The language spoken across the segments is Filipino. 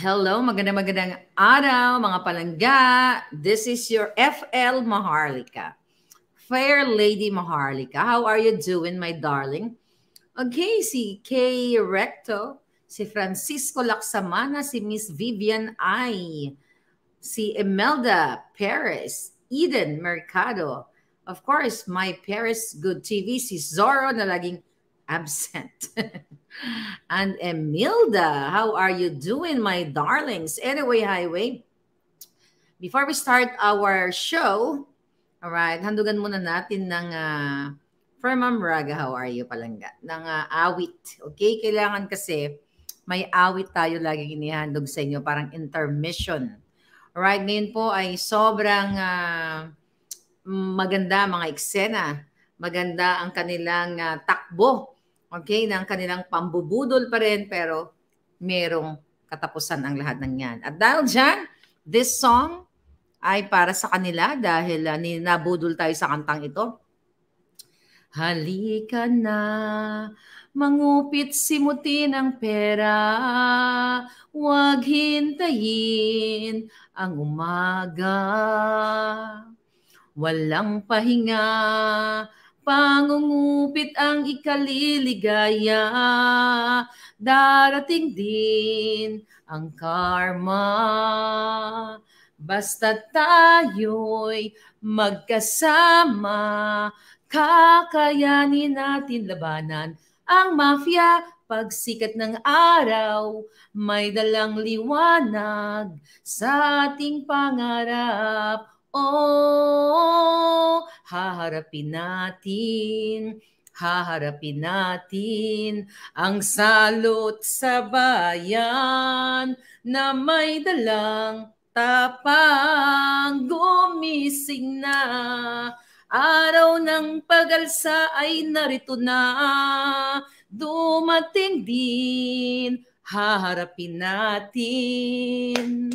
Hello, magandang magandang araw mga palangga. This is your FL Maharlika. Fair Lady Maharlika, how are you doing my darling? Okay, si Kay Recto, si Francisco Laksamana, si Miss Vivian I, si Imelda Perez, Eden Mercado, of course, my Paris Good TV, si Zorro na laging absent. and Emilda, how are you doing, my darlings? Anyway, Highway, before we start our show, all right, handugan muna natin ng uh, for Ma'am how are you, palangga? Ng uh, awit, okay? Kailangan kasi may awit tayo laging inihandog sa inyo, parang intermission. All right, ngayon po ay sobrang uh, maganda mga eksena. Maganda ang kanilang uh, takbo okay, ng kanilang pambubudol pa rin pero merong katapusan ang lahat ng yan. At dahil dyan, this song ay para sa kanila dahil uh, ah, ninabudol tayo sa kantang ito. Halika na, mangupit simutin ang pera, huwag hintayin ang umaga. Walang pahinga, Pangungupit ang ikaliligaya, darating din ang karma. Basta tayo'y magkasama, kakayanin natin labanan ang mafia pagsikat ng araw, may dalang liwanag sa ating pangarap. Oh, haharapin natin, haharapin natin ang salot sa bayan na may dalang tapang gumising na. Araw ng pagalsa ay narito na, dumating din, haharapin natin.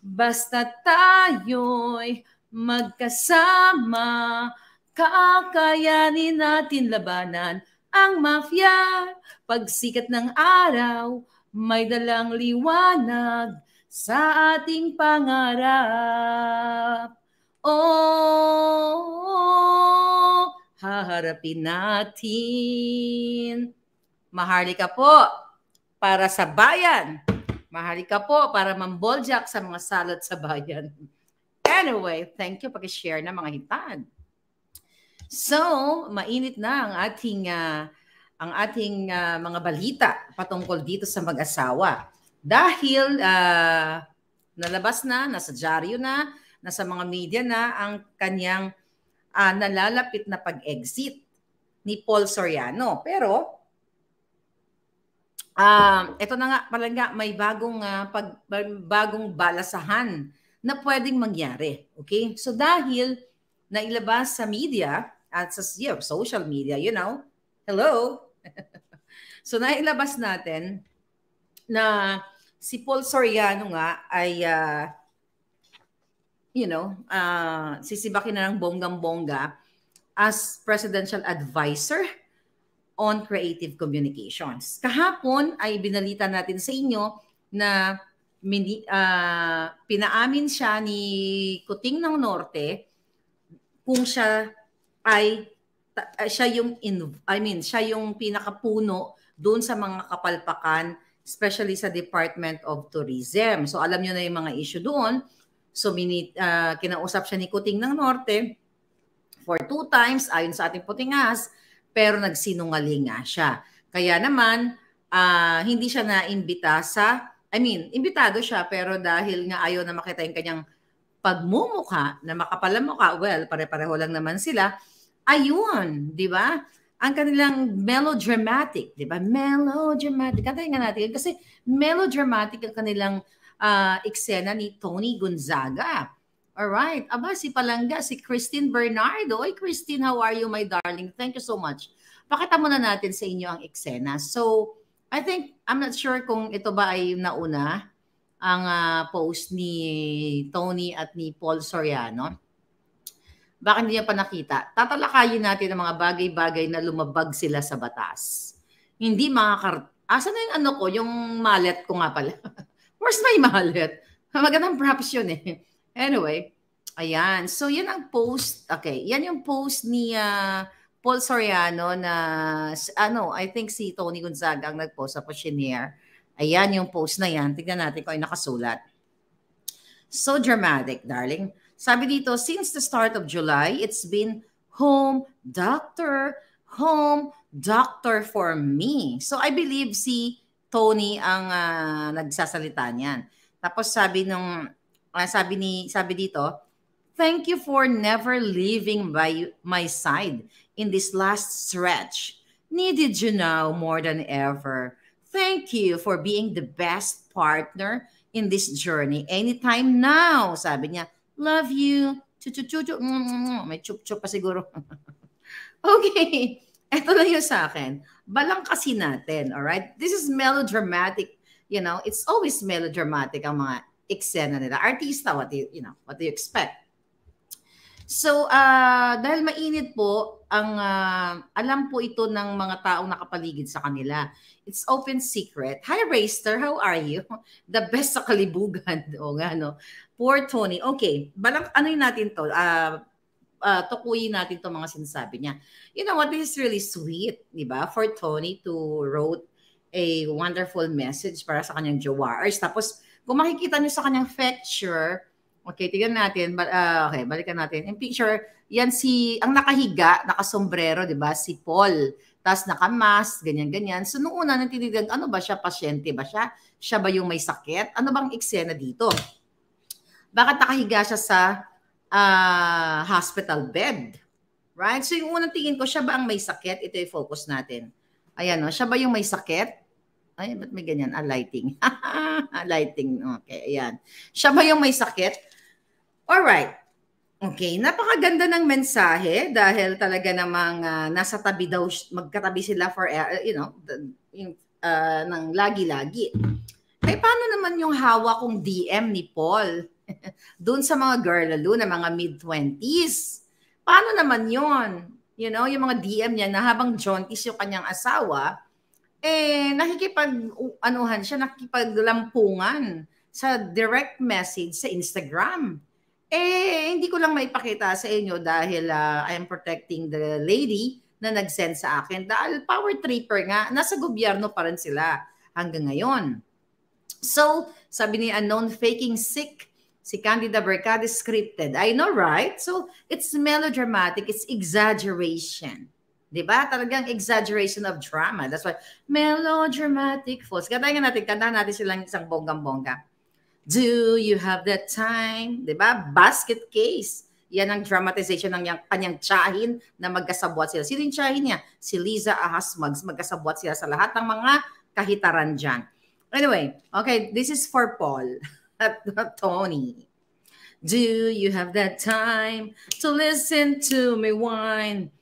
Basta tayo'y Magkasama, kakayanin natin labanan ang mafia. Pagsikat ng araw, may dalang liwanag sa ating pangarap. Oh, haharapin natin. Maharlika po para sa bayan. Maharlika po para mamboljak sa mga salot sa bayan. Anyway, thank you pag-share na mga hintad. So, mainit na ang ating uh, ang ating uh, mga balita patungkol dito sa mag-asawa. Dahil uh, nalabas na, nasa dyaryo na, nasa mga media na ang kanyang uh, nalalapit na pag-exit ni Paul Soriano. Pero, um, uh, ito na nga, palanga, may bagong, uh, pag, bagong balasahan na pwedeng mangyari. Okay? So dahil nailabas sa media at sa yeah, social media, you know, hello. so nailabas natin na si Paul Soriano nga ay uh, you know, uh, sisibakin na ng bonggang-bongga as presidential advisor on creative communications. Kahapon ay binalita natin sa inyo na mini, uh, pinaamin siya ni Kuting ng Norte kung siya ay uh, siya yung in, I mean siya yung pinakapuno doon sa mga kapalpakan especially sa Department of Tourism. So alam niyo na yung mga issue doon. So mini, uh, kinausap siya ni Kuting ng Norte for two times ayon sa ating putingas pero nagsinungaling siya. Kaya naman uh, hindi siya naimbita sa I mean, imbitado siya pero dahil nga ayaw na makita yung kanyang pagmumukha na makapalamukha, well, pare-pareho lang naman sila. Ayun, di ba? Ang kanilang melodramatic, di ba? Melodramatic. Kantayin nga natin kasi melodramatic ang kanilang uh, eksena ni Tony Gonzaga. Alright. Aba, si Palanga, si Christine Bernardo. Oy, Christine, how are you, my darling? Thank you so much. Pakita muna natin sa inyo ang eksena. So, I think, I'm not sure kung ito ba ay nauna ang uh, post ni Tony at ni Paul Soriano. Baka hindi niya pa nakita. Tatalakayin natin ang mga bagay-bagay na lumabag sila sa batas. Hindi mga kart... Asan na yung ano ko? Yung mallet ko nga pala. Where's my mallet? Magandang props yun eh. Anyway, ayan. So, yan ang post. Okay, yan yung post ni uh, Paul Soriano na ano, I think si Tony Gonzaga ang nagpost sa Pushinier. Ayan yung post na yan. Tignan natin kung ay nakasulat. So dramatic, darling. Sabi dito, since the start of July, it's been home doctor, home doctor for me. So I believe si Tony ang uh, nagsasalita niyan. Tapos sabi nung uh, sabi ni sabi dito, Thank you for never leaving by my side in this last stretch needed you now more than ever. Thank you for being the best partner in this journey. Anytime now, sabi niya, love you. Chuchuchuchu. May chup-chup pa siguro. okay. Ito na yun sa akin. Balang kasi natin, all right? This is melodramatic. You know, it's always melodramatic ang mga eksena nila. Artista, what do you, you know, what do you expect? So, uh, dahil mainit po, ang uh, alam po ito ng mga taong nakapaligid sa kanila. It's open secret. Hi, Raster. How are you? The best sa kalibugan. O nga, no? Poor Tony. Okay. Balang, ano natin to? Uh, uh, tukuyin natin to mga sinasabi niya. You know what? This is really sweet, di ba? For Tony to wrote a wonderful message para sa kanyang jowars. Tapos, kung makikita niyo sa kanyang fetcher, Okay, tingnan natin. Uh, okay, balikan natin. In picture, yan si, ang nakahiga, nakasombrero, di ba? Si Paul. Tapos nakamask, ganyan-ganyan. So nung una, nang tinitignan, ano ba siya? Pasyente ba siya? Siya ba yung may sakit? Ano bang eksena dito? Bakit nakahiga siya sa uh, hospital bed? Right? So yung unang tingin ko, siya ba ang may sakit? Ito yung focus natin. Ayan, no? Oh, siya ba yung may sakit? Ay, ba't may ganyan? Ah, lighting. lighting. Okay, ayan. Siya ba yung may sakit? All right. Okay, napakaganda ng mensahe dahil talaga namang uh, nasa tabi daw magkatabi sila for eh, you know, the, yung, uh, ng lagi-lagi. Kaya eh, paano naman yung hawa kong DM ni Paul? Doon sa mga girl lalo na mga mid-20s. Paano naman yon? You know, yung mga DM niya na habang jaunties yung kanyang asawa, eh, nakikipag, anuhan siya, nakikipaglampungan sa direct message sa Instagram. Eh, hindi ko lang maipakita sa inyo dahil uh, I am protecting the lady na nag-send sa akin. Dahil power tripper nga, nasa gobyerno pa rin sila hanggang ngayon. So, sabi ni Unknown, faking sick, si Candida Bercade scripted. I know, right? So, it's melodramatic, it's exaggeration. Di ba? Talagang exaggeration of drama. That's why melodramatic false. Katayin natin, kantahan natin silang isang bonggang-bongga. bongga Do you have that time? Di ba? Basket case. Yan ang dramatization ng yang, kanyang tsahin na magkasabwat sila. Sino yung tsahin niya? Si Liza Ahasmags. Magkasabwat sila sa lahat ng mga kahitaran dyan. Anyway, okay, this is for Paul at Tony. Do you have that time to listen to me whine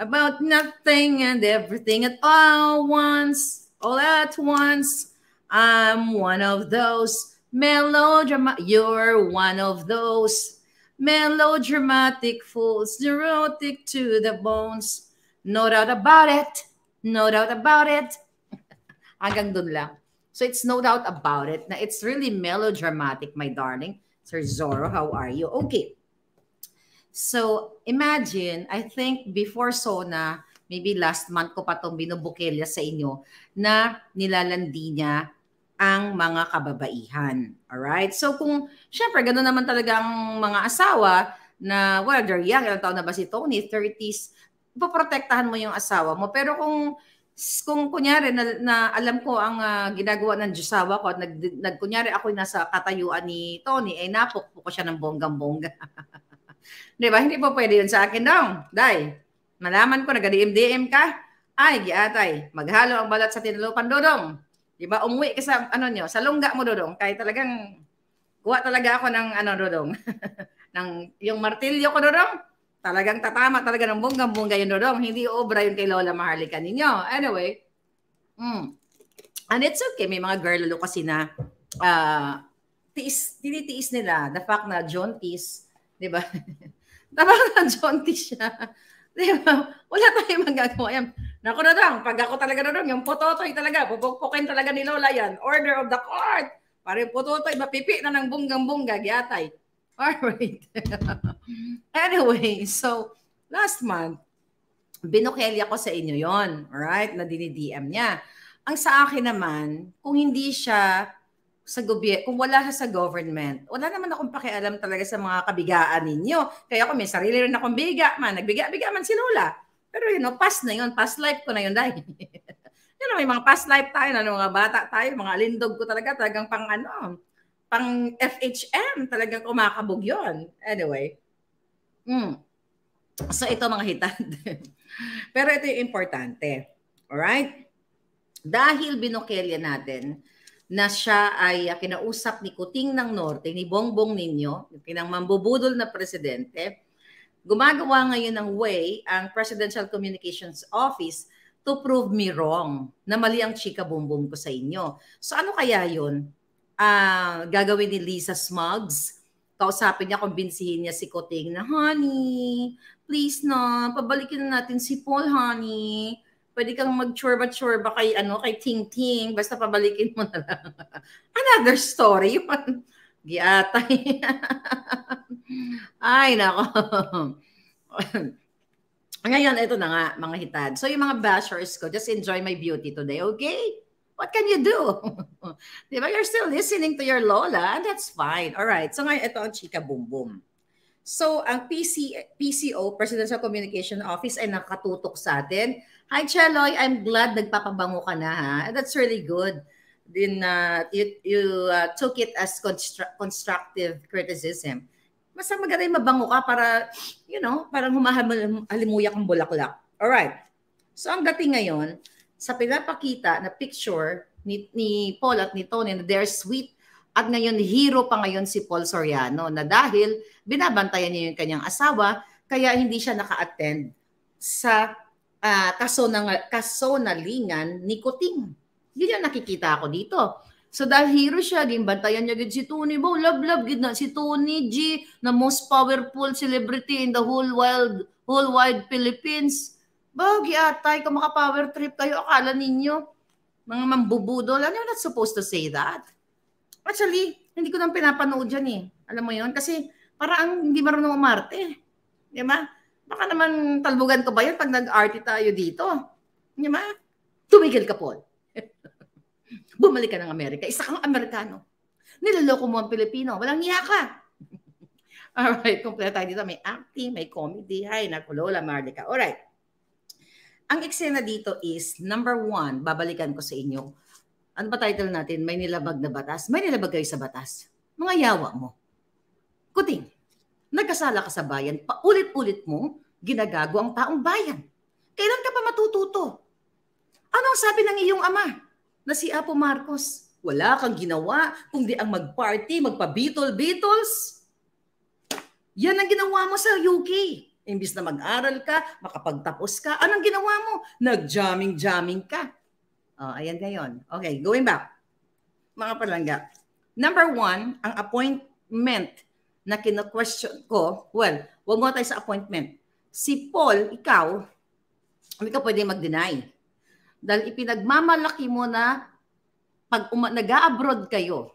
about nothing and everything at all once, all at once? I'm one of those Melodrama, you're one of those melodramatic fools, neurotic to the bones. No doubt about it. No doubt about it. Hanggang dun lang. So it's no doubt about it na it's really melodramatic, my darling. Sir Zorro, how are you? Okay. So imagine, I think before Sona, maybe last month ko pa itong binubukelya sa inyo, na nilalandi niya ang mga kababaihan. Alright? So kung, syempre, gano'n naman talaga ang mga asawa na, well, they're young. Ilang taon na ba si Tony? 30s. Paprotektahan mo yung asawa mo. Pero kung kung kunyari na, na alam ko ang uh, ginagawa ng Diyosawa ko at nag, nag kunyari ako nasa katayuan ni Tony, ay eh, napukpo ko siya ng bonggang-bongga. Di ba? Hindi po pwede yun sa akin daw. Day, malaman ko, nag dm ka. Ay, giatay, maghalo ang balat sa tinalupan dodong. 'Di ba? Umuwi ka sa ano nyo, sa lungga mo dodong. Kaya talagang kuha talaga ako ng ano dodong. ng yung martilyo ko dodong. Talagang tatama talaga ng bunggang bongga yun dodong. Hindi obra yun kay Lola Maharlika ninyo. Anyway. Mm. And it's okay. May mga girl lalo kasi na uh, tiis, tinitiis nila the fact na jaundice, 'di ba? Tapos na jaundice siya. Di ba? Wala tayong magagawa. Ayan. Naku na dong, pag ako talaga na dong, yung pototoy talaga, pupukpukin talaga ni Lola yan. Order of the court. Pare pototoy, mapipi na ng bunggang-bungga, giyatay. Alright. anyway, so last month, binukelya ko sa inyo yon right? na dinidm niya. Ang sa akin naman, kung hindi siya sa gobyerno, kung wala siya sa government, wala naman akong pakialam talaga sa mga kabigaan ninyo. Kaya ako may sarili rin akong biga man, nagbiga-biga man si Lola. Pero you know, past na yun. Past life ko na yun dahil. yun know, may mga past life tayo, ano, mga bata tayo, mga alindog ko talaga, talagang pang ano, pang FHM, talagang kumakabog yun. Anyway. Mm. So ito mga hitad. Pero ito yung importante. Alright? Dahil binokelya natin na siya ay ah, kinausap ni Kuting ng Norte, ni Bongbong Ninyo, pinang mambubudol na presidente, gumagawa ngayon ng way ang Presidential Communications Office to prove me wrong na mali ang chika bumbum ko sa inyo. So ano kaya yun? Uh, gagawin ni Lisa Smugs? Kausapin niya, kumbinsihin niya si Koting na, Honey, please na, pabalikin na natin si Paul, honey. Pwede kang mag-churba-churba kay, ano, kay Ting Ting, basta pabalikin mo na lang. Another story. Giatay. Ay, nako. Ngayon, ito na nga, mga hitad. So, yung mga bashers ko, just enjoy my beauty today, okay? What can you do? Di ba? You're still listening to your lola, that's fine. All right. So, ngayon, ito ang chika boom boom. So, ang PC, PCO, Presidential Communication Office, ay nakatutok sa atin. Hi, Cheloy. I'm glad nagpapabango ka na, ha? That's really good din uh, you, you uh, took it as constru- constructive criticism. Mas maganda yung mabango ka para, you know, parang humahalimuyak ang bulaklak. All right. So ang dating ngayon, sa pinapakita na picture ni, ni Paul at ni Tony na they're sweet at ngayon hero pa ngayon si Paul Soriano na dahil binabantayan niya yung kanyang asawa kaya hindi siya naka-attend sa uh, ah, kaso ng kaso nalingan ni Kuting. Yun yung nakikita ako dito. So dahil hero siya, gimbantayan niya gid si Tony Bow. Love, love gid na si Tony G, na most powerful celebrity in the whole world, whole wide Philippines. Bow, giatay ka maka-power trip kayo. Akala ninyo, mga mambubudol. Ano you're not supposed to say that? Actually, hindi ko nang pinapanood yan eh. Alam mo yon Kasi parang hindi marunong umarte. Di ba? Baka naman talbugan ko ba yan pag nag-arte tayo dito? Di ba? Tumigil ka, Paul. Bumalik ka ng Amerika. Isa kang Amerikano. Niloloko mo ang Pilipino. Walang niya ka. Alright, kompleto tayo dito. May acting, may comedy. Hay, naku, Lola Marlica. Alright. Ang eksena dito is, number one, babalikan ko sa inyo. Ano ba title natin? May nilabag na batas? May nilabag kayo sa batas. Mga yawa mo. Kuting, nagkasala ka sa bayan, paulit-ulit mong ginagago ang taong bayan. Kailan ka pa matututo? Ano ang sabi ng iyong ama? na si Apo Marcos. Wala kang ginawa kundi ang mag-party, magpa-Beatle-Beatles. Yan ang ginawa mo sa UK. Imbis na mag-aral ka, makapagtapos ka, anong ginawa mo? Nag-jamming-jamming ka. Oh, ayan ngayon. Okay, going back. Mga palangga. Number one, ang appointment na kina-question ko, well, wag mo tayo sa appointment. Si Paul, ikaw, hindi ka pwede mag-deny dahil ipinagmamalaki mo na pag uma- nag-a-abroad kayo,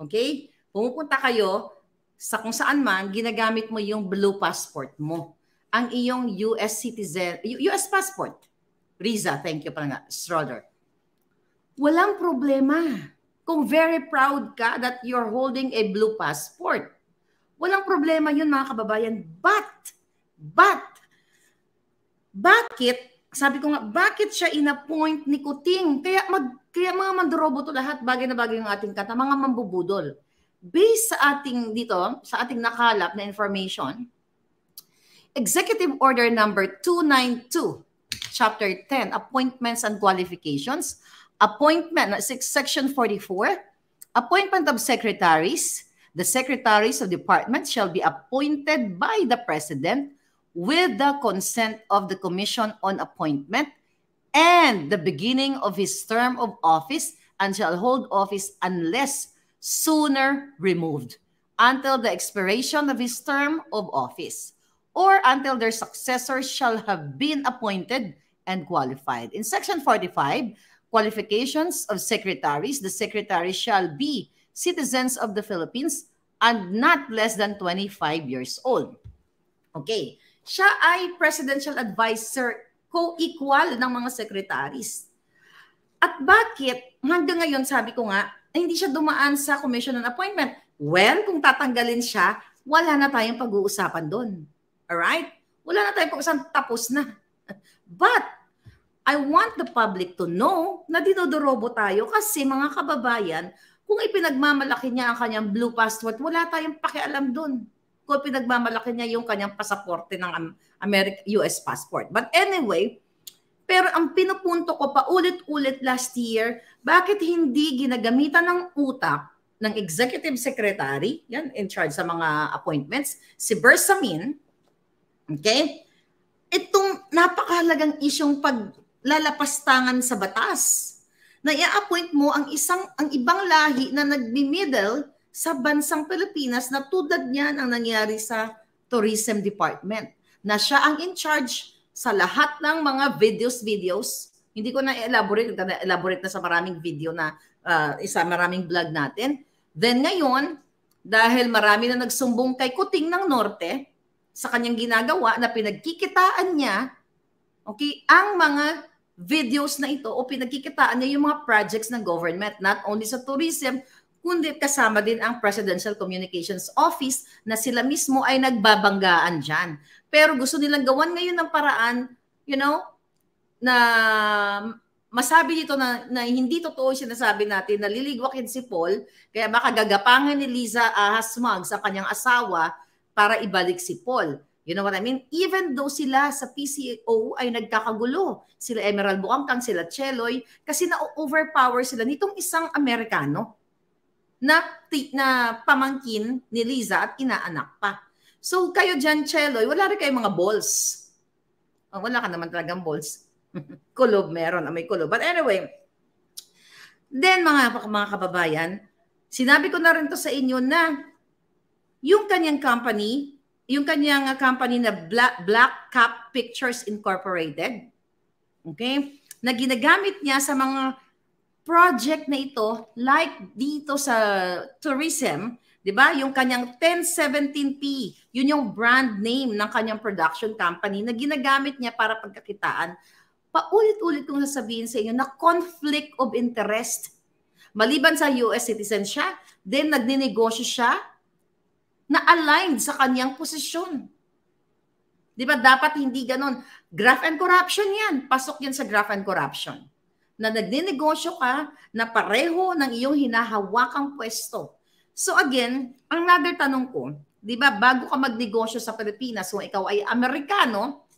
okay? Pumupunta kayo sa kung saan man, ginagamit mo yung blue passport mo. Ang iyong US citizen, US passport. Riza, thank you pala nga, Stroder. Walang problema kung very proud ka that you're holding a blue passport. Walang problema yun mga kababayan. But, but, bakit sabi ko nga, bakit siya inappoint ni Kuting? Kaya, mag, kaya mga mandorobo to lahat, bagay na bagay ng ating kata, mga mambubudol. Based sa ating dito, sa ating nakalap na information, Executive Order number 292, Chapter 10, Appointments and Qualifications, Appointment, Section 44, Appointment of Secretaries, the Secretaries of Departments shall be appointed by the President with the consent of the Commission on Appointment and the beginning of his term of office and shall hold office unless sooner removed until the expiration of his term of office or until their successor shall have been appointed and qualified. In Section 45, qualifications of secretaries, the secretary shall be citizens of the Philippines and not less than 25 years old. Okay siya ay presidential advisor, co-equal ng mga secretaries. At bakit hanggang ngayon sabi ko nga, ay hindi siya dumaan sa commission on appointment? Well, kung tatanggalin siya, wala na tayong pag-uusapan doon. Alright? Wala na tayong pag-uusapan, tapos na. But, I want the public to know na dinodorobo tayo kasi mga kababayan, kung ipinagmamalaki niya ang kanyang blue passport, wala tayong pakialam doon kung pinagmamalaki niya yung kanyang pasaporte ng America, US passport. But anyway, pero ang pinupunto ko pa ulit-ulit last year, bakit hindi ginagamitan ng utak ng executive secretary, yan, in charge sa mga appointments, si Bersamin, okay, itong napakahalagang isyong paglalapastangan sa batas na i-appoint mo ang isang ang ibang lahi na nagbi-middle sa bansang Pilipinas na tulad niyan ang nangyari sa Tourism Department na siya ang in charge sa lahat ng mga videos-videos. Hindi ko na elaborate, na elaborate na sa maraming video na uh, isa maraming vlog natin. Then ngayon, dahil marami na nagsumbong kay Kuting ng Norte sa kanyang ginagawa na pinagkikitaan niya, okay, ang mga videos na ito o pinagkikitaan niya yung mga projects ng government, not only sa tourism, kundi kasama din ang Presidential Communications Office na sila mismo ay nagbabanggaan dyan. Pero gusto nilang gawan ngayon ng paraan, you know, na masabi dito na, na hindi totoo yung sinasabi natin na liligwakin si Paul, kaya baka gagapangin ni Liza Ahasmag sa kanyang asawa para ibalik si Paul. You know what I mean? Even though sila sa PCO ay nagkakagulo, sila Emerald Buangkang, sila Cheloy, kasi na-overpower sila nitong isang Amerikano na, ti, na pamangkin ni Liza at inaanak pa. So kayo dyan, Cheloy, wala rin kayong mga balls. Oh, wala ka naman talagang balls. kulob meron, may kulob. But anyway, then mga, mga kababayan, sinabi ko na rin to sa inyo na yung kanyang company, yung kanyang ah, company na Black, Black Cap Pictures Incorporated, okay, na ginagamit niya sa mga project na ito, like dito sa tourism, 'di ba? Yung kanyang 1017P, yun yung brand name ng kanyang production company na ginagamit niya para pagkakitaan. Paulit-ulit kong sasabihin sa inyo na conflict of interest. Maliban sa US citizen siya, then nagninegosyo siya na aligned sa kanyang posisyon. 'Di ba? Dapat hindi ganon. Graft and corruption 'yan. Pasok 'yan sa graft and corruption na nagninegosyo ka na pareho ng iyong hinahawakang pwesto. So again, another tanong ko, 'di ba, bago ka magnegosyo sa Pilipinas, kung ikaw ay Amerikano,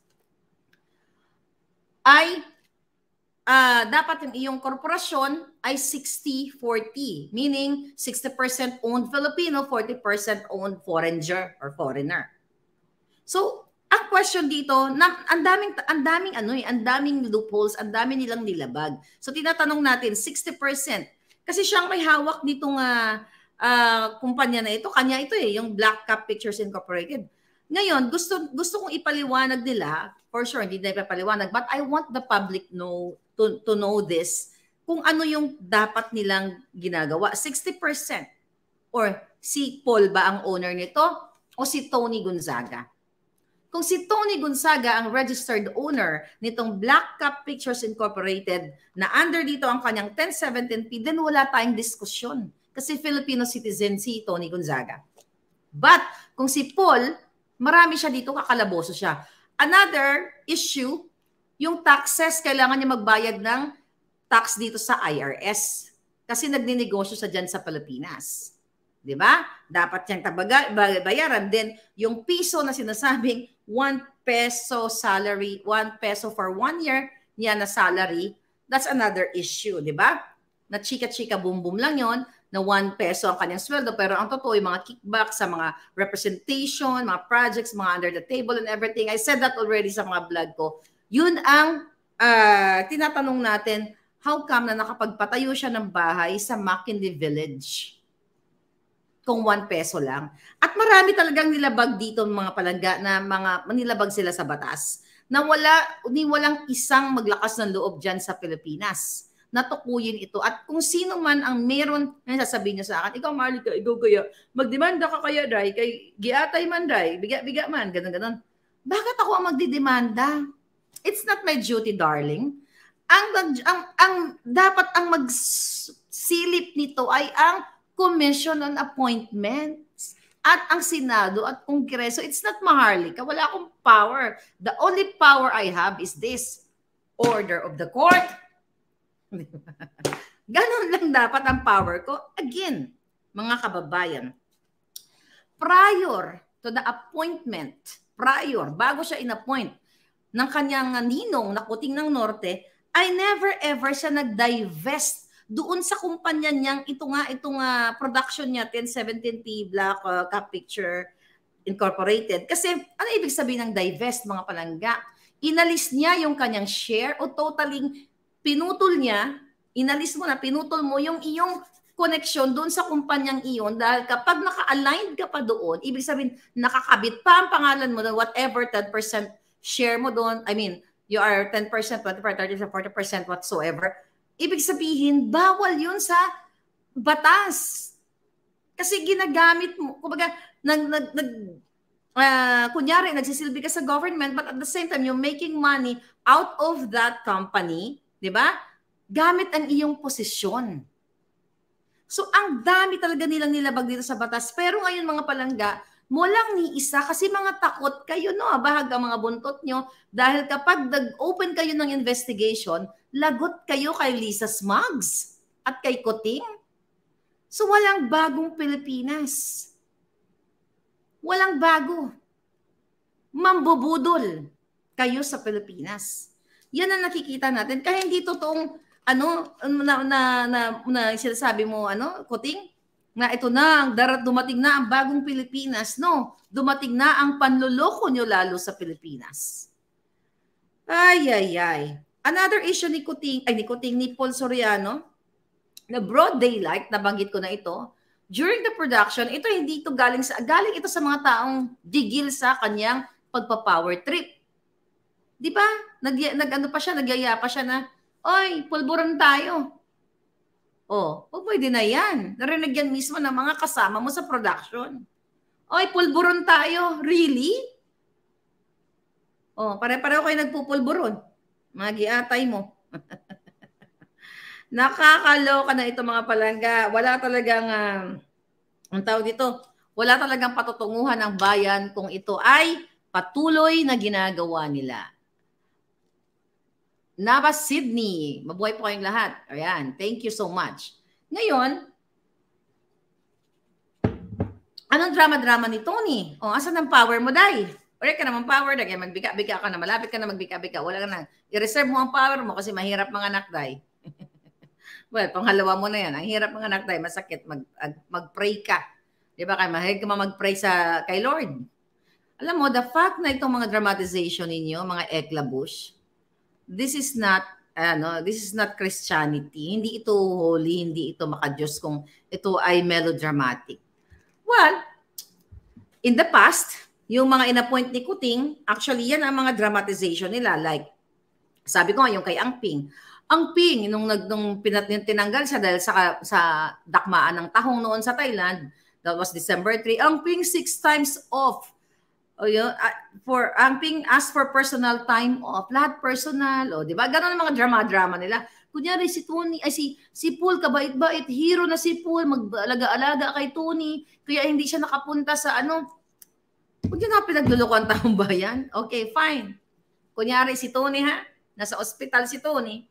ay uh, dapat yung iyong korporasyon ay 60-40, meaning 60% owned Filipino, 40% owned foreigner or foreigner. So, ang question dito, na, ang daming ang daming ano eh, ang daming loopholes, ang dami nilang nilabag. So tinatanong natin 60% kasi siyang may hawak dito uh, ah, uh, ah, kumpanya na ito, kanya ito eh, yung Black Cap Pictures Incorporated. Ngayon, gusto gusto kong ipaliwanag nila, for sure hindi na ipapaliwanag, but I want the public know to, to know this kung ano yung dapat nilang ginagawa. 60% or si Paul ba ang owner nito o si Tony Gonzaga? Kung si Tony Gonzaga ang registered owner nitong Black Cup Pictures Incorporated na under dito ang kanyang 1017P, then wala tayong diskusyon kasi Filipino citizen si Tony Gonzaga. But kung si Paul, marami siya dito, kakalaboso siya. Another issue, yung taxes, kailangan niya magbayad ng tax dito sa IRS kasi nagninegosyo sa dyan sa Pilipinas. 'Di ba? Dapat niyang tabaga, bayaran Then, yung piso na sinasabing 1 peso salary, 1 peso for 1 year niya na salary, that's another issue, di ba? Na chika-chika boom-boom lang yon na 1 peso ang kanyang sweldo. Pero ang totoo, yung mga kickback sa mga representation, mga projects, mga under the table and everything. I said that already sa mga vlog ko. Yun ang uh, tinatanong natin, how come na nakapagpatayo siya ng bahay sa Mackinley Village? kung 1 peso lang. At marami talagang nilabag dito mga palangga na mga manilabag sila sa batas na wala ni walang isang maglakas ng loob diyan sa Pilipinas natukuyin ito. At kung sino man ang meron, ang sasabihin niya sa akin, ikaw Marlika, ikaw kaya, magdemanda ka kaya, Day, kay giatay man, Day, biga-biga man, ganun-ganun. Bakit ako ang magdidemanda? It's not my duty, darling. Ang, ang, ang dapat ang magsilip nito ay ang Commission on Appointments at ang Senado at Kongreso. It's not maharlika. Wala akong power. The only power I have is this order of the court. Ganon lang dapat ang power ko. Again, mga kababayan, prior to the appointment, prior, bago siya inappoint ng kanyang ninong na kuting ng norte, I never ever siya nag-divest doon sa kumpanya niyang ito nga itong uh, production niya 1017P Black uh, Cup Picture Incorporated. Kasi ano ibig sabihin ng divest mga palangga? Inalis niya yung kanyang share o totaling pinutol niya, inalis mo na, pinutol mo yung iyong connection doon sa kumpanyang iyon dahil kapag naka-aligned ka pa doon, ibig sabihin nakakabit pa ang pangalan mo doon, whatever 10% share mo doon, I mean, you are 10%, 20%, 30%, 40% whatsoever, Ibig sabihin, bawal yun sa batas. Kasi ginagamit mo, kumbaga, nag, nag, nag, uh, kunyari, nagsisilbi ka sa government, but at the same time, you're making money out of that company, di ba? Gamit ang iyong posisyon. So, ang dami talaga nilang nilabag dito sa batas. Pero ngayon, mga palangga, mo lang ni isa kasi mga takot kayo, no? Bahag ang mga buntot nyo. Dahil kapag nag-open kayo ng investigation, lagot kayo kay Lisa Smugs at kay Kuting. So walang bagong Pilipinas. Walang bago. Mambubudol kayo sa Pilipinas. Yan ang nakikita natin. Kaya hindi totoong ano na na na, na sinasabi mo ano, Kuting, na ito na ang darat dumating na ang bagong Pilipinas. No, dumating na ang panloloko nyo lalo sa Pilipinas. Ay, ay, ay. Another issue ni Kuting, ay ni Kuting, ni Paul Soriano, na broad daylight, nabanggit ko na ito, during the production, ito hindi ito galing sa, galing ito sa mga taong digil sa kanyang pagpa-power trip. Di ba? Nag, nag ano pa siya, nagyaya pa siya na, Oy, pulburan tayo. Oh, oh, pwede na yan. Narinig yan mismo ng mga kasama mo sa production. Oy, pulburon tayo. Really? Oh, pare-pareho kayo nagpupulburon. Magiatay mo. Nakakaloka na ito mga palangga. Wala talagang, uh, ang tawag dito, wala talagang patutunguhan ng bayan kung ito ay patuloy na ginagawa nila. Nava Sydney, mabuhay po kayong lahat. Ayan, thank you so much. Ngayon, anong drama-drama ni Tony? O, asan ang power mo, Day? Wala ka naman power, dagay magbika-bika ka na, malapit ka na magbika-bika, wala ka na. I-reserve mo ang power mo kasi mahirap mga nakday. well, pangalawa mo na yan. Ang hirap mga nakday, masakit, mag, mag-pray ka. Di ba? Kaya mahirap ka mag-pray sa, kay Lord. Alam mo, the fact na itong mga dramatization ninyo, mga eklabush, this is not ano, this is not Christianity. Hindi ito holy, hindi ito makadiyos kung ito ay melodramatic. Well, in the past, yung mga inappoint ni Kuting, actually yan ang mga dramatization nila. Like, sabi ko nga, yung kay Ang Ping. Ang Ping, nung, nag, nung pinat, yung tinanggal siya dahil sa, sa dakmaan ng tahong noon sa Thailand, that was December 3, Ang Ping six times off. Oh, yun, uh, for Angping asked for personal time off. Lahat personal. Oh, di ba? Ganun ang mga drama-drama nila. Kunyari si Tony, ay si, si Paul, kabait-bait, hero na si Paul, mag alaga alaga kay Tony, kaya hindi siya nakapunta sa ano, Huwag yun nga pinagluloko ang taong bayan. Okay, fine. Kunyari si Tony ha, nasa ospital si Tony.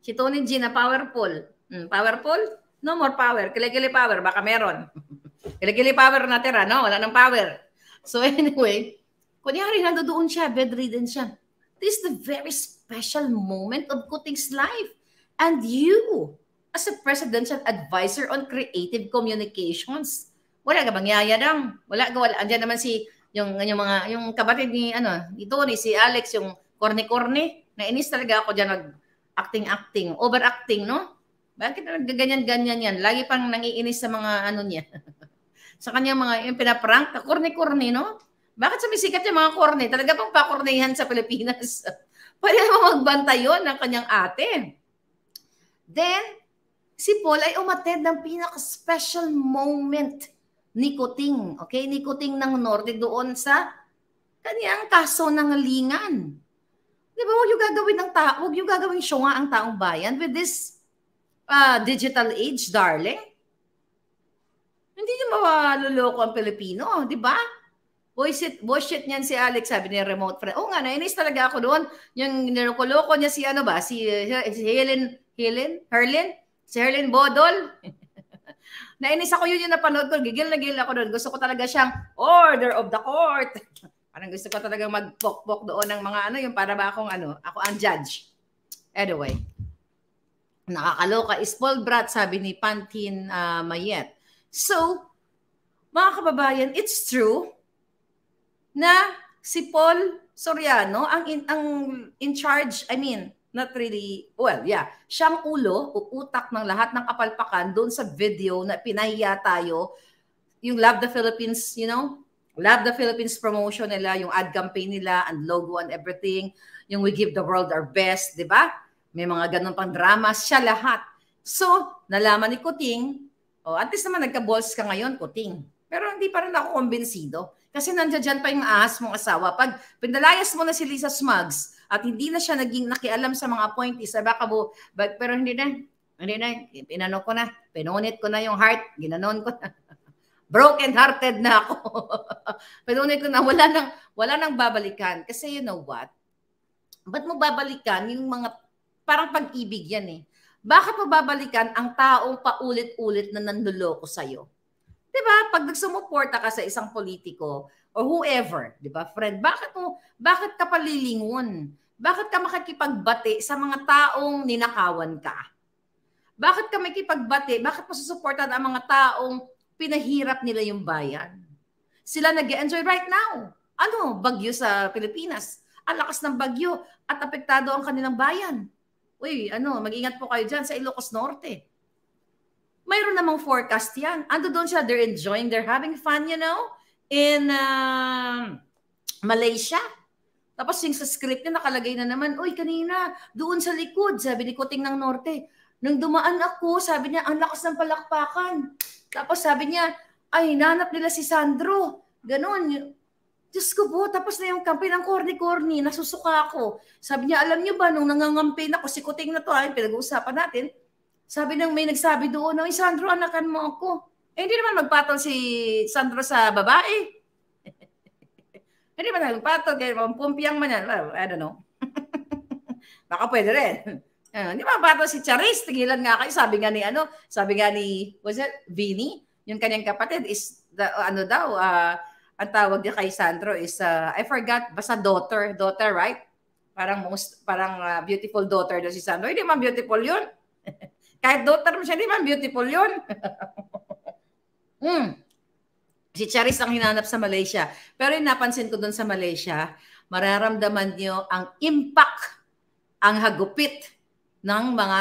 Si Tony G na powerful. Hmm, powerful? No more power. Kilikili power, baka meron. Kilikili power na tira, no? Wala nang power. So anyway, kunyari nandoon siya, bedridden siya. This is the very special moment of Kuting's life. And you, as a presidential advisor on creative communications, wala ka bang yayadang? Wala ka, wala. Andiyan naman si yung, yung mga, yung kabatid ni, ano, ni Tony, si Alex, yung corny-corny, nainis talaga ako dyan nag-acting-acting, overacting, no? Bakit na nagganyan-ganyan yan? Lagi pang nangiinis sa mga ano niya. sa kanyang mga yung pinaprank, corny-corny, no? Bakit sa misikat yung mga corny? Talaga pang pakornihan sa Pilipinas. Pwede naman magbanta yon ng kanyang ate. Then, si Paul ay umattend ng pinaka-special moment Nicoting. Okay? Nicoting ng Norte doon sa kaniyang kaso ng lingan. Di ba? Huwag yung gagawin ng tao, huwag yung gagawin siya nga ang taong bayan with this uh, digital age, darling. Hindi nyo mawaloloko ang Pilipino, di ba? Bullshit, bullshit niyan si Alex, sabi niya remote friend. Oo oh, nga, nainis talaga ako doon. Yung nilokoloko niya si ano ba, si, eh, si Helen, Helen? Herlin? Si Herlin Bodol? Nainis ako yun yung napanood ko. Gigil na gigil ako doon. Gusto ko talaga siyang order of the court. Parang gusto ko talaga magpokpok doon ng mga ano, yung para ba akong ano, ako ang judge. Anyway. Nakakaloka. Spoiled brat, sabi ni Pantin uh, Mayet. So, mga kababayan, it's true na si Paul Soriano ang in, ang in charge, I mean, not really, well, yeah, siyang ulo o utak ng lahat ng kapalpakan doon sa video na pinahiya tayo. Yung Love the Philippines, you know, Love the Philippines promotion nila, yung ad campaign nila, and logo and everything, yung We Give the World Our Best, di ba? May mga ganun pang drama, siya lahat. So, nalaman ni Kuting, oh, at naman nagka-balls ka ngayon, Kuting. Pero hindi pa rin ako kumbinsido. Kasi nandiyan dyan pa yung ahas mong asawa. Pag pinalayas mo na si Lisa Smugs, at hindi na siya naging nakialam sa mga appointees sa Bakabo but pero hindi na hindi na pinano ko na pinunit ko na yung heart ginanon ko na broken hearted na ako pinunit ko na wala nang wala nang babalikan kasi you know what ba't mo babalikan yung mga parang pag-ibig yan eh bakit mo babalikan ang taong paulit-ulit na nanluloko sa'yo? Di ba? Pag nagsumuporta ka sa isang politiko, or whoever, 'di ba? Friend, bakit mo bakit ka palilingon? Bakit ka makikipagbati sa mga taong ninakawan ka? Bakit ka makikipagbati? Bakit mo susuportahan ang mga taong pinahirap nila yung bayan? Sila nag enjoy right now. Ano, bagyo sa Pilipinas. Ang lakas ng bagyo at apektado ang kanilang bayan. Uy, ano, mag-ingat po kayo dyan sa Ilocos Norte. Mayroon namang forecast yan. Ando doon siya, they're enjoying, they're having fun, you know? in uh, Malaysia. Tapos yung sa script niya nakalagay na naman, Uy, kanina, doon sa likod, sabi ni Kuting ng Norte. Nung dumaan ako, sabi niya, ang lakas ng palakpakan. Tapos sabi niya, ay, nanap nila si Sandro. Ganon. Diyos ko po, tapos na yung campaign, ang corny-corny, nasusuka ako. Sabi niya, alam niyo ba, nung nangangampaign ako, si Kuting na to, ay, ah, pinag-uusapan natin, sabi nang may nagsabi doon, ay, Sandro, anakan mo ako. Eh, hindi naman magpatol si Sandro sa babae. hindi naman magpatol. Kaya pumpiyang man yan. Well, I don't know. Baka pwede rin. Uh, eh, di si Charis, tigilan nga kayo. Sabi nga ni ano, sabi nga ni, was it Vinny? Yung kanyang kapatid is, the, ano daw, uh, ang tawag niya kay Sandro is, uh, I forgot, basta daughter, daughter, right? Parang most, parang uh, beautiful daughter daw si Sandro. Hindi man beautiful yun. Kahit daughter mo siya, hindi man beautiful yun. Mm. Si Charis ang hinanap sa Malaysia. Pero yung napansin ko doon sa Malaysia, mararamdaman niyo ang impact, ang hagupit ng mga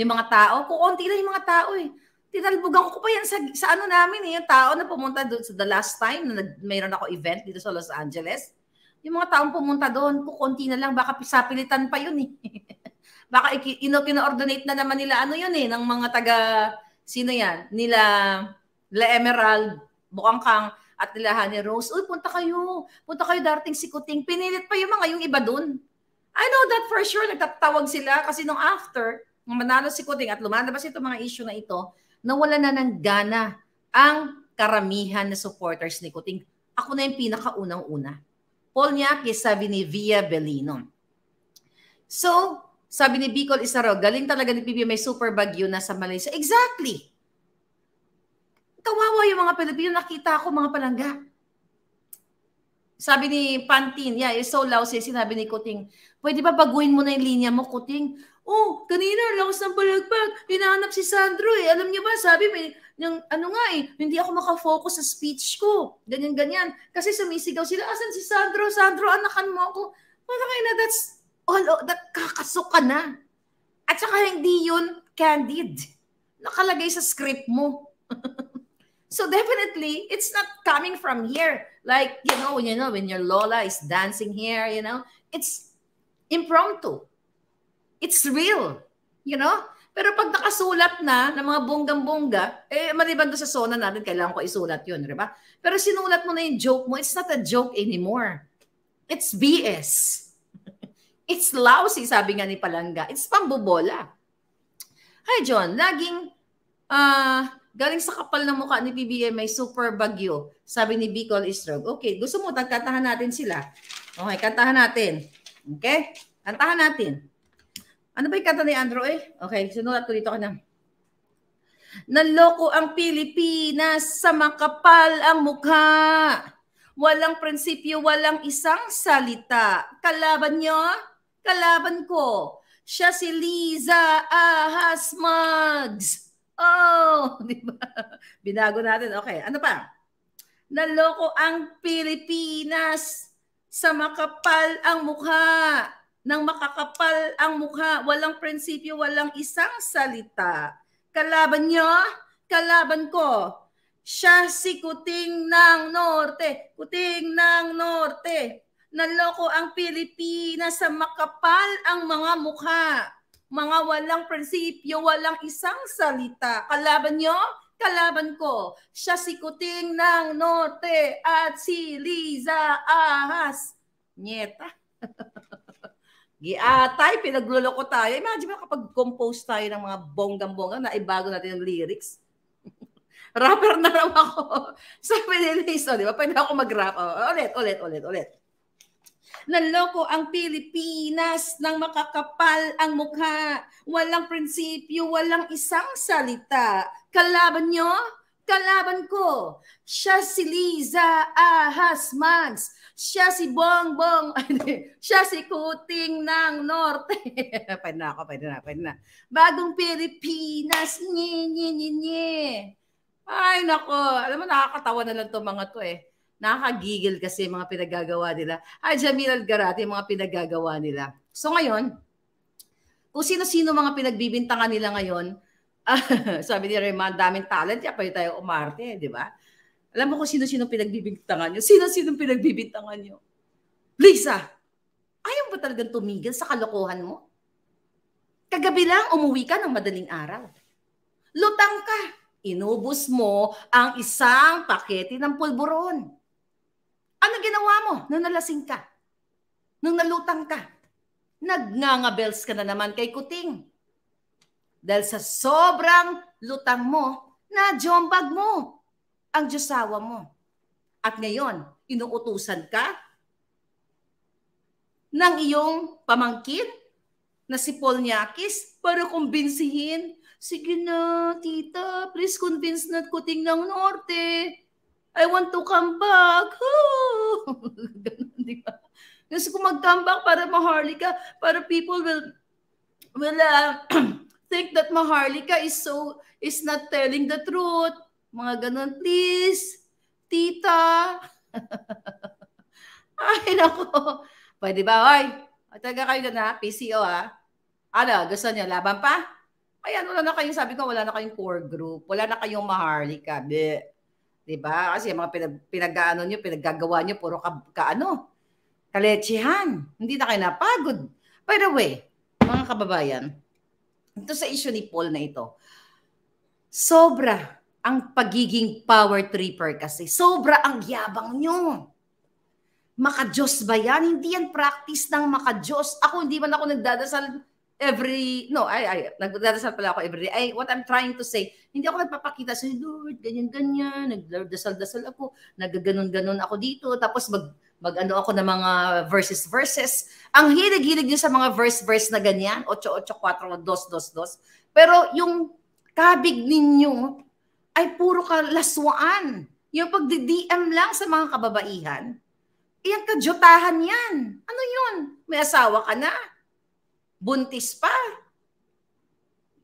yung mga tao. Kukunti lang yung mga tao eh. Tinalbugan ko pa yan sa, sa ano namin eh. Yung tao na pumunta doon sa the last time na nag, mayroon ako event dito sa Los Angeles. Yung mga taong pumunta doon, kukunti na lang. Baka sapilitan pa yun eh. baka ino coordinate na naman nila ano yun eh, ng mga taga, sino yan? Nila, La Emerald, bukang Bukangkang, at nilahan ni Rose, uy, punta kayo, punta kayo darating si Kuting. Pinilit pa yung mga yung iba dun. I know that for sure, nagtatawag sila kasi nung after, nung manalo si Kuting at lumalabas itong mga issue na ito, nawala na ng gana ang karamihan na supporters ni Kuting. Ako na yung pinakaunang-una. Paul Nyaki, sabi ni Via Bellino. So, sabi ni Bicol Isaro, galing talaga ni PBA, may super bagyo na sa Malaysia. Exactly! Kawawa yung mga Pilipino. Nakita ko mga palangga. Sabi ni Pantin, yeah, you're so lousy. Sinabi ni Kuting, pwede ba baguhin mo na yung linya mo, Kuting? Oh, kanina, lakas ng palagpag. Hinahanap si Sandro eh. Alam niya ba, sabi may, yung, ano nga eh, hindi ako makafocus sa speech ko. Ganyan-ganyan. Kasi sumisigaw sila, asan si Sandro? Sandro, anakan mo ako. Parang kayo na, that's all, oh, that, kakasok ka na. At saka hindi yun candid. Nakalagay sa script mo. So definitely, it's not coming from here. Like, you know, you know, when your Lola is dancing here, you know, it's impromptu. It's real, you know? Pero pag nakasulat na ng mga bonggang-bongga, eh, maliban doon sa zona natin, kailangan ko isulat yun, di ba? Pero sinulat mo na yung joke mo, it's not a joke anymore. It's BS. It's lousy, sabi nga ni Palanga. It's pambobola. Hi, John. Laging, ah, uh, galing sa kapal ng mukha ni PBM may super bagyo. Sabi ni Bicol Istrog. Okay, gusto mo, tagkantahan natin sila. Okay, kantahan natin. Okay? Kantahan natin. Ano ba yung kanta ni Andrew eh? Okay, sinulat ko dito ka na. Naloko ang Pilipinas sa makapal ang mukha. Walang prinsipyo, walang isang salita. Kalaban nyo? Kalaban ko. Siya si Liza Ahas Mugs Oh, di ba? Binago natin. Okay, ano pa? Naloko ang Pilipinas. Sa makapal ang mukha. Nang makakapal ang mukha. Walang prinsipyo, walang isang salita. Kalaban nyo, kalaban ko. Siya si Kuting ng Norte. Kuting ng Norte. Naloko ang Pilipinas sa makapal ang mga mukha mga walang prinsipyo, walang isang salita. Kalaban nyo? Kalaban ko. Siya si Kuting ng Norte at si Liza Ahas. Nyeta. Giatay, ah, pinagluloko tayo. Imagine mo kapag compose tayo ng mga bonggang-bongga na ibago natin ang lyrics. Rapper na raw ako. Sabi ni Liz, di ba? Pwede ako mag-rap. Oh, ulit, ulit, ulit, ulit. Naloko ang Pilipinas nang makakapal ang mukha. Walang prinsipyo, walang isang salita. Kalaban nyo? Kalaban ko. Siya si Liza Ahas Mags. Siya si Bongbong. siya si Kuting ng Norte. pwede na ako, pwede na, pwede na. Bagong Pilipinas. Nye, nye, nye, nye. Ay, nako. Alam mo, nakakatawa na lang to mga to eh nakakagigil kasi mga pinagagawa nila. Ay, ah, Jamil Algarate, mga pinagagawa nila. So ngayon, kung sino-sino mga pinagbibintangan nila ngayon, ah, sabi ni Raymond, daming talent, kaya pwede tayo umarte, di ba? Alam mo kung sino-sino pinagbibintangan nyo? Sino-sino pinagbibintangan nyo? Lisa, ayaw ba talagang tumigil sa kalokohan mo? Kagabi lang, umuwi ka ng madaling araw. Lutang ka. Inubos mo ang isang pakete ng pulburon. Ano ginawa mo nung nalasing ka? Nung nalutang ka? Nagngangabels ka na naman kay Kuting. Dahil sa sobrang lutang mo, na jombag mo ang Diyosawa mo. At ngayon, inuutusan ka ng iyong pamangkin na si Paul Nyakis para kumbinsihin, sige na, tita, please convince na kuting ng norte I want to come back. Ganun, di ba? Kasi kung mag-comeback para maharlika, para people will will uh, think that maharlika is so is not telling the truth. Mga ganun, please, tita. Ay, nako. Pwede ba, oy? Taga kayo na, PCO, ha? Ano, gusto niyo, laban pa? Ayan, wala na kayong, sabi ko, wala na kayong core group. Wala na kayong maharlika. Bleh. 'Di ba? Kasi mga pinag pinag-aano niyo, pinaggagawa niyo puro ka, ka ano, kalechihan. Hindi na kayo napagod. By the way, mga kababayan, ito sa issue ni Paul na ito. Sobra ang pagiging power tripper kasi. Sobra ang yabang nyo. Makajos ba yan? Hindi yan practice ng maka makajos. Ako, hindi man ako nagdadasal every, no, ay, ay, nagdadasal pala ako every day. Ay, what I'm trying to say, hindi ako nagpapakita sa Lord, ganyan-ganyan, nagdadasal dasal ako, nagaganon-ganon ako dito, tapos mag, magano ako ng mga verses-verses. Ang hilig-hilig niyo sa mga verse-verse na ganyan, 8, 8, 4, 2, 2, 2. Pero yung kabig ninyo ay puro kalaswaan. Yung pagdi-DM lang sa mga kababaihan, iyan kadyutahan yan. Ano yun? May asawa ka na buntis pa.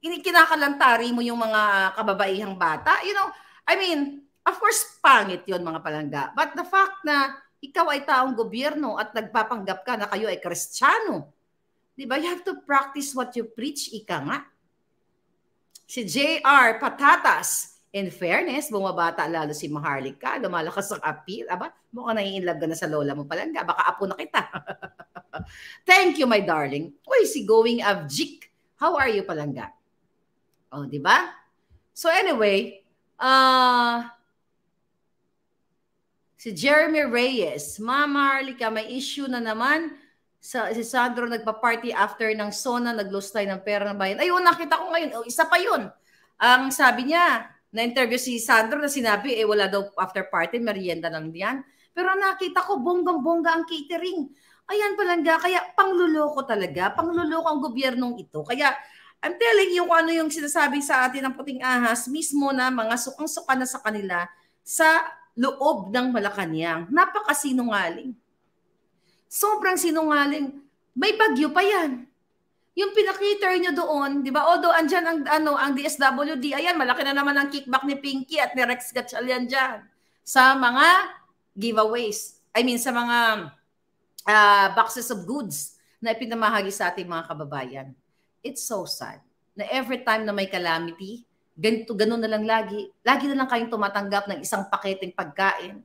Kinakalantari mo yung mga kababaihang bata. You know, I mean, of course, pangit yon mga palangga. But the fact na ikaw ay taong gobyerno at nagpapanggap ka na kayo ay kristyano, di ba? You have to practice what you preach, ika nga. Si J.R. Patatas, in fairness, bumabata lalo si Maharlika, lumalakas ang appeal. Aba, mukhang naiinlove ka na sa lola mo palangga. Baka apo na kita. Thank you, my darling. Uy, si Going Avjik. How are you, Palangga? Oh, di ba? So anyway, uh, si Jeremy Reyes, Mama Harlika, may issue na naman sa si Sandro nagpa-party after ng Sona, naglustay ng pera ng bayan. Ayun, nakita ko ngayon. Oh, isa pa yun. Ang sabi niya, na-interview si Sandro na sinabi, eh wala daw after party, merienda lang diyan. Pero nakita ko, bonggang-bongga ang catering. Ayan palangga, kaya pangluloko talaga, pangluloko ang gobyernong ito. Kaya I'm telling you kung ano yung sinasabi sa atin ng puting ahas mismo na mga sukang-suka na sa kanila sa loob ng Malacanang. Napakasinungaling. Sobrang sinungaling. May bagyo pa yan. Yung pinakita nyo doon, di ba? Although andyan ang, ano, ang DSWD, ayan, malaki na naman ang kickback ni Pinky at ni Rex Gatchalian dyan sa mga giveaways. I mean, sa mga uh, boxes of goods na ipinamahagi sa ating mga kababayan. It's so sad na every time na may calamity, ganito, ganun na lang lagi. Lagi na lang kayong tumatanggap ng isang paketeng pagkain.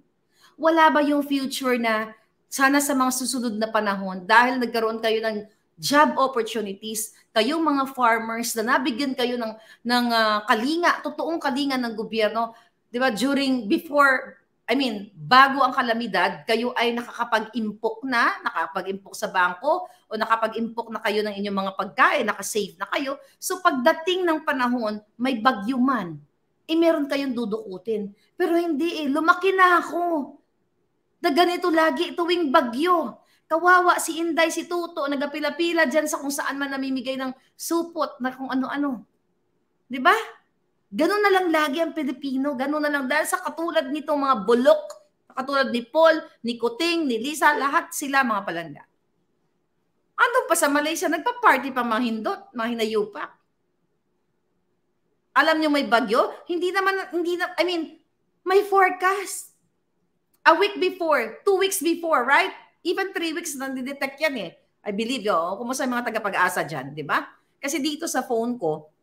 Wala ba yung future na sana sa mga susunod na panahon dahil nagkaroon kayo ng job opportunities, kayong mga farmers na nabigyan kayo ng ng uh, kalinga, totoong kalinga ng gobyerno, 'di ba? During before I mean, bago ang kalamidad, kayo ay nakakapag-impok na, nakakapag-impok sa bangko o nakakapag impok na kayo ng inyong mga pagkain, nakasave na kayo. So pagdating ng panahon, may bagyo man, eh meron kayong dudukutin. Pero hindi eh, lumaki na ako. Na ganito lagi, tuwing bagyo. Kawawa si Inday, si Tuto, nagapila-pila dyan sa kung saan man namimigay ng supot na kung ano-ano. Di ba? Ganun na lang lagi ang Pilipino, ganun na lang. Dahil sa katulad nito mga bulok, katulad ni Paul, ni Kuting, ni Lisa, lahat sila mga palangga. Ano pa sa Malaysia? Nagpa-party pa mga hindot, mga hinayupak. Alam nyo may bagyo? Hindi naman, hindi na, I mean, may forecast. A week before, two weeks before, right? Even three weeks na detect yan eh. I believe, oh, kumusta yung mga tagapag-asa dyan, di ba? Kasi dito sa phone ko,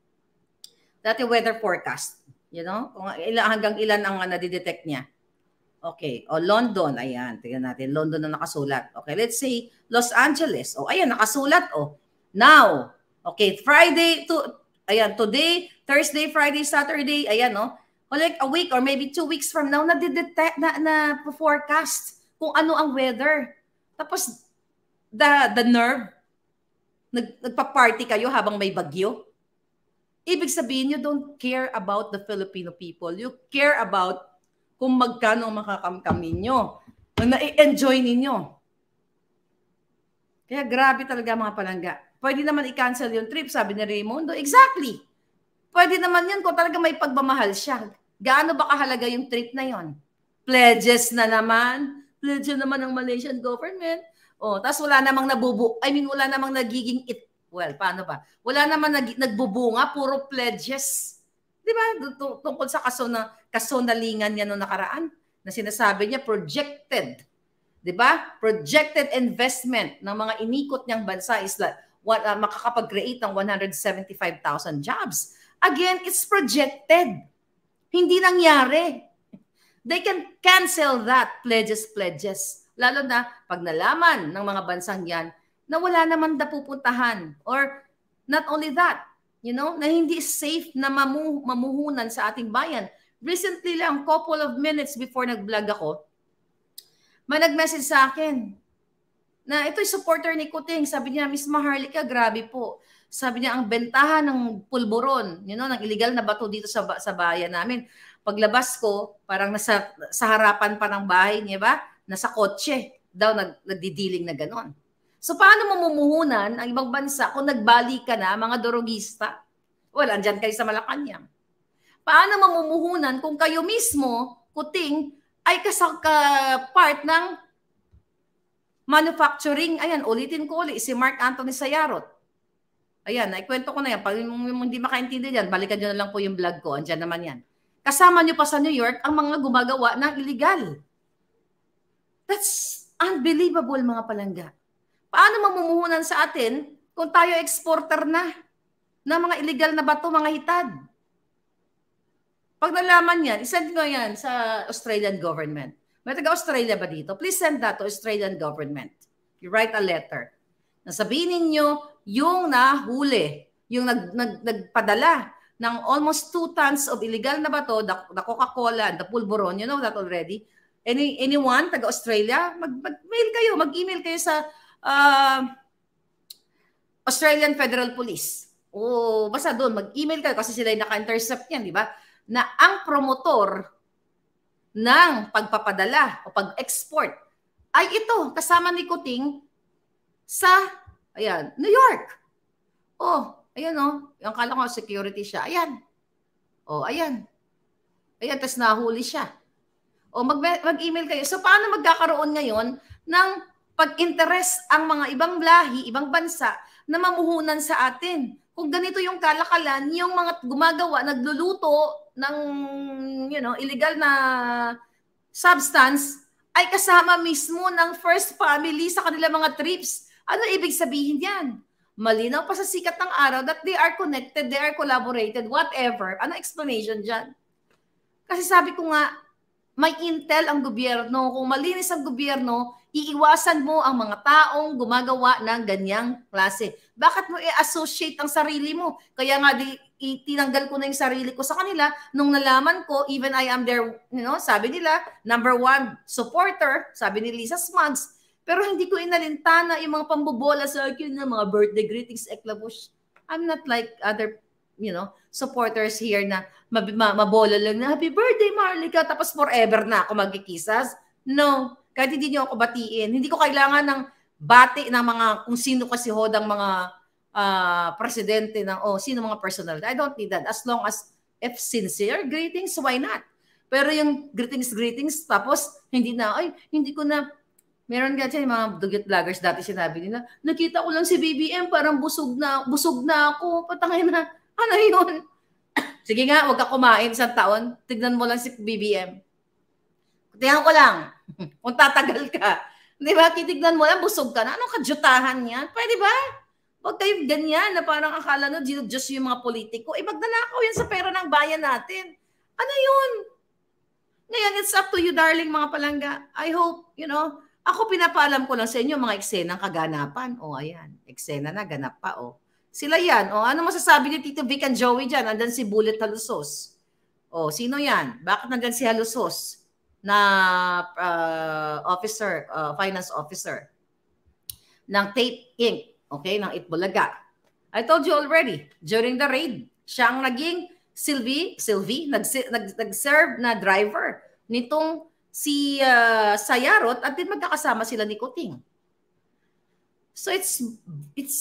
Dati weather forecast. You know? Kung ilan, hanggang ilan ang uh, ah, detect niya. Okay. O oh, London. Ayan. Tingnan natin. London na nakasulat. Okay. Let's say Los Angeles. O oh, ayan. Nakasulat. O. Oh, now. Okay. Friday to... Ayan. Today. Thursday, Friday, Saturday. Ayan. O. O like a week or maybe two weeks from now, nadidetect, na, na forecast kung ano ang weather. Tapos, the, the nerve, nag, nagpa-party kayo habang may bagyo. Ibig sabihin, you don't care about the Filipino people. You care about kung magkano makakamkamin nyo, kung na-enjoy ninyo. Kaya grabe talaga mga palangga. Pwede naman i-cancel yung trip, sabi ni Raymondo. Exactly. Pwede naman yan kung talaga may pagmamahal siya. Gaano ba kahalaga yung trip na yon? Pledges na naman. Pledge naman ng Malaysian government. Oh, tapos wala namang nabubu. I mean, wala namang nagiging it well, paano ba? Wala naman nag, nagbubunga, puro pledges. Di ba? Tungkol sa kaso na kasonalingan niya noong nakaraan na sinasabi niya projected. Di ba? Projected investment ng mga inikot niyang bansa is like, what, uh, makakapag-create ng 175,000 jobs. Again, it's projected. Hindi nangyari. They can cancel that pledges, pledges. Lalo na pag nalaman ng mga bansang yan na wala naman napupuntahan. Or not only that, you know, na hindi safe na mamu- mamuhunan sa ating bayan. Recently lang, couple of minutes before nag-vlog ako, may nag-message sa akin na ito'y supporter ni Kuting. Sabi niya, Miss Maharlika, grabe po. Sabi niya, ang bentahan ng pulburon, you know, ng illegal na bato dito sa, sa bayan namin. Paglabas ko, parang nasa sa harapan pa ng bahay niya ba? Nasa kotse daw nag, nagdidiling na ganon. So paano mamumuhunan ang ibang bansa kung nagbali ka na mga dorogista? Wala, well, andyan kayo sa Malacanang. Paano mamumuhunan kung kayo mismo, kuting, ay kasang part ng manufacturing. Ayan, ulitin ko ulit, si Mark Anthony Sayarot. Ayan, naikwento ko na yan. Pag hindi makaintindi yan, balikan nyo na lang po yung vlog ko. Andyan naman yan. Kasama nyo pa sa New York ang mga gumagawa ng illegal. That's unbelievable mga palangga. Paano mamumuhunan sa atin kung tayo exporter na ng mga illegal na bato, mga hitad? Pag nalaman yan, isend nyo yan sa Australian government. May taga-Australia ba dito? Please send that to Australian government. You write a letter. Nasabihin ninyo yung nahuli, yung nag, nag, nagpadala ng almost two tons of illegal na bato, the, the Coca-Cola, the pulburon, you know that already. Any, anyone, taga-Australia, mag, mag-mail kayo, mag-email kayo sa uh, Australian Federal Police. O oh, basta doon, mag-email kayo kasi sila yung naka-intercept yan, di ba? Na ang promotor ng pagpapadala o pag-export ay ito, kasama ni Kuting sa, ayan, New York. Oh, ayan oh. Yung kala ko security siya. Ayan. Oh, ayan. Ayan, tapos nahuli siya. O oh, mag- mag-email kayo. So paano magkakaroon ngayon ng pag interest ang mga ibang lahi, ibang bansa na mamuhunan sa atin. Kung ganito yung kalakalan, yung mga gumagawa, nagluluto ng you know, illegal na substance ay kasama mismo ng first family sa kanila mga trips. Ano ibig sabihin yan? Malinaw pa sa sikat ng araw that they are connected, they are collaborated, whatever. Ano explanation dyan? Kasi sabi ko nga, may intel ang gobyerno. Kung malinis ang gobyerno, iiwasan mo ang mga taong gumagawa ng ganyang klase. Bakit mo i-associate ang sarili mo? Kaya nga di, itinanggal ko na yung sarili ko sa kanila nung nalaman ko, even I am their, you know, sabi nila, number one supporter, sabi ni Lisa Smugs, pero hindi ko inalintana yung mga pambobola sa akin na mga birthday greetings, eklabush. I'm not like other, you know, supporters here na mab- mabola lang na, happy birthday, Marlika, tapos forever na ako magkikisas. No, kahit hindi niyo ako batiin, hindi ko kailangan ng bati ng mga kung sino kasi hodang mga uh, presidente ng oh, sino mga personal. I don't need that. As long as if sincere greetings, why not? Pero yung greetings, greetings, tapos hindi na, ay, hindi ko na, meron kasi mga dugyot vloggers dati sinabi nila, nakita ko lang si BBM, parang busog na, busog na ako, patangay na, ano yun? Sige nga, huwag ka kumain isang taon, tignan mo lang si BBM. Tingnan ko lang, Kung tatagal ka. Di ba? Kitignan mo lang, busog ka na. Anong kadyutahan yan? Pwede ba? Huwag kayo ganyan na parang akala no, just yung mga politiko. Eh, magnanakaw yan sa pera ng bayan natin. Ano yun? Ngayon, it's up to you, darling, mga palangga. I hope, you know, ako pinapaalam ko lang sa inyo mga eksena ng kaganapan. O, oh, ayan. Eksena na, ganap pa, o. Oh. Sila yan. O, oh, ano masasabi ni Tito Vic and Joey dyan? Andan si Bullet Halusos. O, oh, sino yan? Bakit nandyan si Halusos? na uh, officer, uh, finance officer ng Tape Inc., okay, ng Itbulaga. I told you already, during the raid, siya ang naging Sylvie, Sylvie, nag, nag, nag na driver nitong si uh, Sayarot at din magkakasama sila ni Kuting. So it's, it's,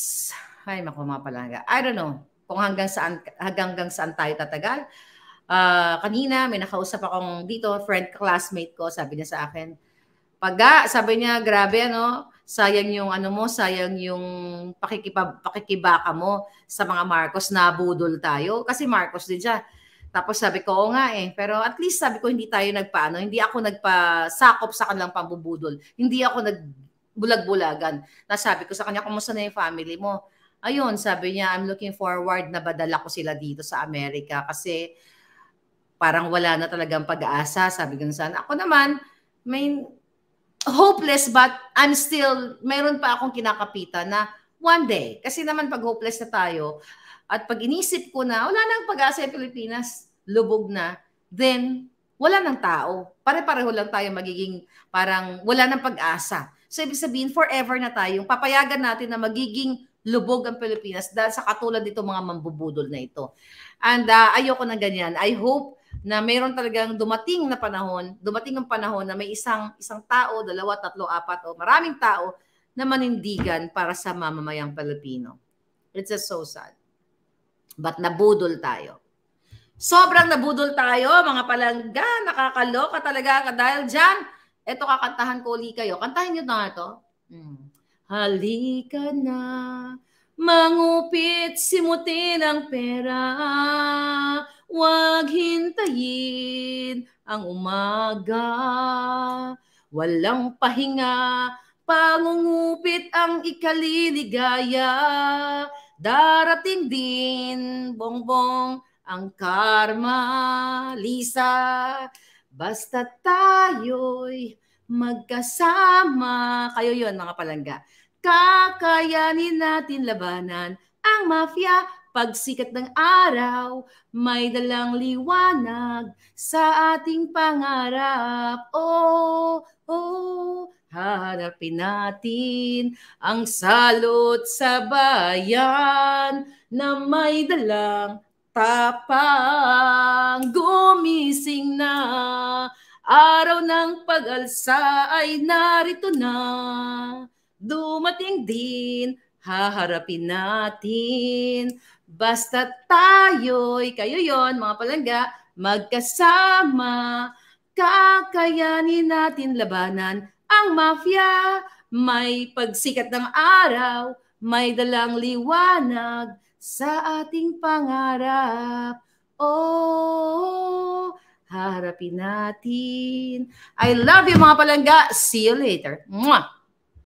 ay, makumapalaga. I don't know kung hanggang saan, hanggang saan tayo tatagal uh, kanina may nakausap akong dito, friend classmate ko, sabi niya sa akin, paga, sabi niya, grabe ano, sayang yung ano mo, sayang yung pakikipag, pakikibaka mo sa mga Marcos, nabudol tayo. Kasi Marcos din siya. Tapos sabi ko, oo nga eh. Pero at least sabi ko, hindi tayo nagpaano, hindi ako nagpasakop sa kanilang pambubudol. Hindi ako nagbulag-bulagan. Nasabi ko sa kanya, kumusta na yung family mo? Ayun, sabi niya, I'm looking forward na badala ko sila dito sa Amerika kasi parang wala na talagang pag-aasa, sabi ko sana. Ako naman, may hopeless but I'm still, mayroon pa akong kinakapitan na one day. Kasi naman pag hopeless na tayo at pag inisip ko na wala nang pag-asa sa Pilipinas, lubog na, then wala nang tao. Pare-pareho lang tayo magiging parang wala nang pag-asa. So ibig sabihin, forever na tayong papayagan natin na magiging lubog ang Pilipinas dahil sa katulad nito mga mambubudol na ito. And uh, ayoko ng ganyan. I hope na mayroon talagang dumating na panahon, dumating ang panahon na may isang isang tao, dalawa, tatlo, apat o maraming tao na manindigan para sa mamamayang Pilipino. It's just so sad. But nabudol tayo. Sobrang nabudol tayo, mga palangga. Nakakaloka talaga ka dahil dyan. Ito kakantahan ko ulit kayo. Kantahin nyo na ito. Hmm. Halika na, mangupit, simutin ang pera. Huwag hintayin ang umaga. Walang pahinga, pangungupit ang ikaliligaya. Darating din, bongbong, ang karma, Lisa. Basta tayo'y magkasama. Kayo yon mga palangga. Kakayanin natin labanan ang mafia Pagsikat ng araw, may dalang liwanag sa ating pangarap. Oh, oh, hanapin natin ang salot sa bayan na may dalang tapang gumising na. Araw ng pag-alsa ay narito na. Dumating din, haharapin natin Basta tayo'y, kayo yon mga palangga, magkasama, kakayanin natin labanan ang mafia. May pagsikat ng araw, may dalang liwanag sa ating pangarap. Oh, harapin natin. I love you mga palangga. See you later. Mwah!